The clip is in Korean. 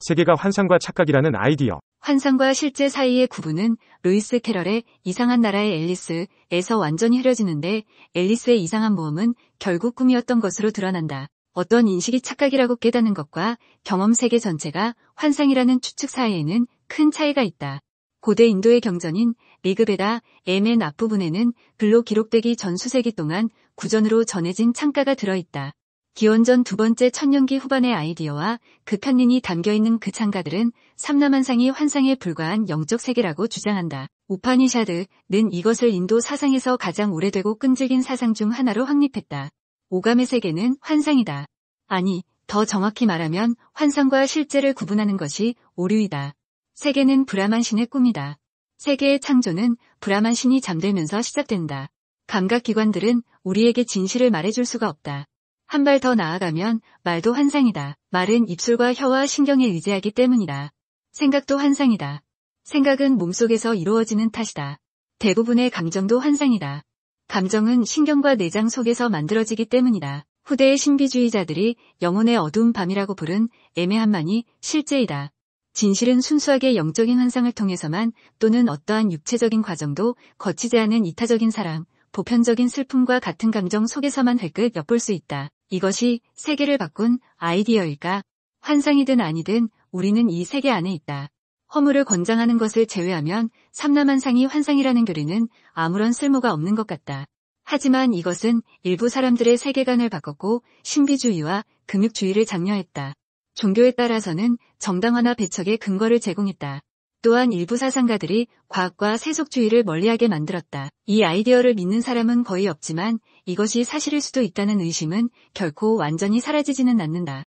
세계가 환상과 착각이라는 아이디어. 환상과 실제 사이의 구분은 루이스 캐럴의 이상한 나라의 앨리스에서 완전히 흐려지는데 앨리스의 이상한 모험은 결국 꿈이었던 것으로 드러난다. 어떤 인식이 착각이라고 깨닫는 것과 경험 세계 전체가 환상이라는 추측 사이에는 큰 차이가 있다. 고대 인도의 경전인 리그베다 M의 앞부분에는 글로 기록되기 전 수세기 동안 구전으로 전해진 창가가 들어있다. 기원전 두 번째 천년기 후반의 아이디어와 극한린이 담겨있는 그 창가들은 삼남한상이 환상에 불과한 영적 세계라고 주장한다. 우파니샤드는 이것을 인도 사상에서 가장 오래되고 끈질긴 사상 중 하나로 확립했다. 오감의 세계는 환상이다. 아니, 더 정확히 말하면 환상과 실제를 구분하는 것이 오류이다. 세계는 브라만 신의 꿈이다. 세계의 창조는 브라만 신이 잠들면서 시작된다. 감각기관들은 우리에게 진실을 말해줄 수가 없다. 한발더 나아가면 말도 환상이다. 말은 입술과 혀와 신경에 의지하기 때문이다. 생각도 환상이다. 생각은 몸속에서 이루어지는 탓이다. 대부분의 감정도 환상이다. 감정은 신경과 내장 속에서 만들어지기 때문이다. 후대의 신비주의자들이 영혼의 어두운 밤이라고 부른 애매한만이 실제이다. 진실은 순수하게 영적인 환상을 통해서만 또는 어떠한 육체적인 과정도 거치지 않은 이타적인 사랑, 보편적인 슬픔과 같은 감정 속에서만 획을 엿볼 수 있다. 이것이 세계를 바꾼 아이디어일까? 환상이든 아니든 우리는 이 세계 안에 있다. 허물을 권장하는 것을 제외하면 삼남한상이 환상이라는 교리는 아무런 쓸모가 없는 것 같다. 하지만 이것은 일부 사람들의 세계관을 바꿨고 신비주의와 금육주의를 장려했다. 종교에 따라서는 정당화나 배척의 근거를 제공했다. 또한 일부 사상가들이 과학과 세속주의를 멀리하게 만들었다. 이 아이디어를 믿는 사람은 거의 없지만 이것이 사실일 수도 있다는 의심은 결코 완전히 사라지지는 않는다.